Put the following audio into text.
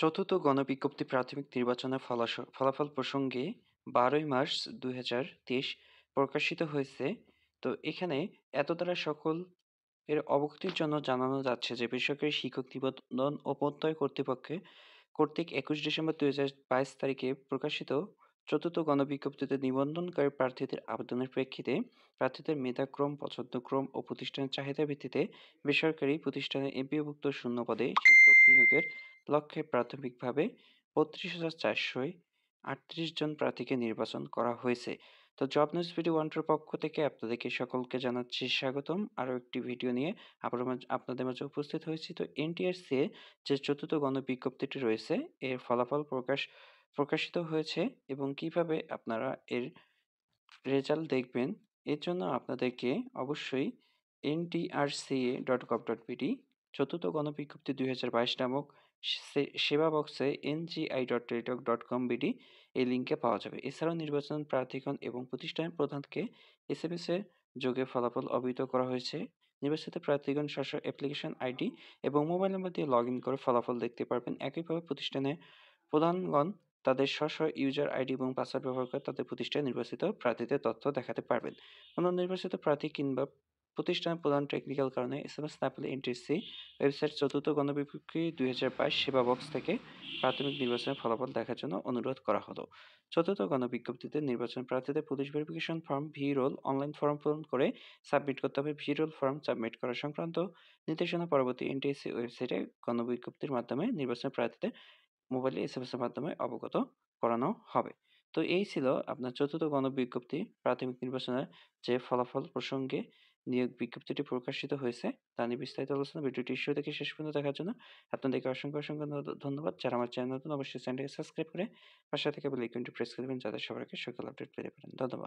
চতুর্থ গণবিজ্ঞপ্তি প্রাথমিক নির্বাচনের ফলাফল প্রসঙ্গে বারোই মার্চ দুই প্রকাশিত হয়েছে তো এখানে এত দ্বারা সকল এর অবগতির জন্য জানানো যাচ্ছে যে বেসরকারি শিক্ষক নিবন্ধন ও প্রত্যয় কর্তৃপক্ষে কর্তৃক একুশ ডিসেম্বর দুই তারিখে প্রকাশিত চতুর্থ গণবিজ্ঞপ্তিতে নিবন্ধনকারী প্রার্থীদের আবেদনের প্রেক্ষিতে প্রার্থীদের মেধাক্রম পছন্দক্রম ও প্রতিষ্ঠানের চাহিদা ভিত্তিতে বেসরকারি প্রতিষ্ঠানে এমপিওভুক্ত শূন্য পদে শিক্ষক নিয়োগের লক্ষ্যে প্রাথমিকভাবে বত্রিশ হাজার চারশোয় আটত্রিশ জন প্রার্থীকে নির্বাচন করা হয়েছে তো জব নিউজ ভিডিও ওয়ানটার পক্ষ থেকে আপনাদেরকে সকলকে জানাচ্ছি স্বাগতম আরও একটি ভিডিও নিয়ে আবার আপনাদের মাঝে উপস্থিত হয়েছি তো এনটিআরসি যে চতুর্থ গণবিজ্ঞপ্তিটি রয়েছে এর ফলাফল প্রকাশ প্রকাশিত হয়েছে এবং কিভাবে আপনারা এর রেজাল্ট দেখবেন এর জন্য আপনাদেরকে অবশ্যই NTRCA dot com dot BD চতুর্থ গণবিজ্ঞপ্তি দুই হাজার বাইশ নামক সেবা বক্সে NGI dot Teletalk dot com BD এই লিঙ্কে পাওয়া যাবে এছাড়াও নির্বাচন প্রার্থীগণ এবং প্রতিষ্ঠান প্রধানকে এস এম এর যোগে ফলাফল অবহিত করা হয়েছে নির্বাচিত প্রার্থীগণ স্ব অ্যাপ্লিকেশন আইডি এবং মোবাইল নম্বর দিয়ে লগ ইন করে ফলাফল দেখতে পারবেন একইভাবে প্রতিষ্ঠানের প্রধানগণ তাদের স্ব স্ব ইউজার আইডি এবং পাসওয়ার্ড ব্যবহার করে তাদের প্রতিষ্ঠানে নির্বাচিত প্রার্থীদের তথ্য দেখাতে পারবেন অন্য নির্বাচিত প্রার্থী কিংবা প্রতিষ্ঠানের প্রধান টেকনিক্যাল কারণে এস এম এস স্ন্যাপেল এনটিসি ওয়েবসাইট চতুর্থ গণবিপক্ষী দুই হাজার বাইশ সেবা বক্স থেকে প্রাথমিক নির্বাচনের ফলাফল দেখার জন্য অনুরোধ করা হলো চতুর্থ গণবিজ্ঞপ্তিতে নির্বাচন প্রার্থীদের পুলিশ ভেরিফিকেশন ফর্ম ভি রোল অনলাইন ফর্ম পূরণ করে সাবমিট করতে হবে ভি রোল ফর্ম সাবমিট করা সংক্রান্ত নির্দেশনা পরবর্তী এনটিএসসি ওয়েবসাইটে গণবিজ্ঞপ্তির মাধ্যমে নির্বাচন প্রার্থীদের মোবাইলে এসএমএসের মাধ্যমে অবগত করানো হবে তো এই ছিল আপনার চতুর্থ গণবিজ্ঞপ্তি প্রাথমিক নির্বাচনের যে ফলাফল প্রসঙ্গে নিয়োগ বিজ্ঞপ্তিটি প্রকাশিত হয়েছে তা নিয়ে বিস্তারিত আলোচনা ভিডিওটি ইস্যু থেকে শেষ পর্যন্ত দেখার জন্য আপনাদেরকে অসংখ্য অসংখ্য ধন্যবাদ যারা আমার চ্যানেল নতুন অবশ্যই চ্যানেলটিকে সাবস্ক্রাইব করে পাশে থেকে বেল আইকনটি প্রেস দেবেন যাতে সবাইকে সকল আপডেট পেতে পারেন ধন্যবাদ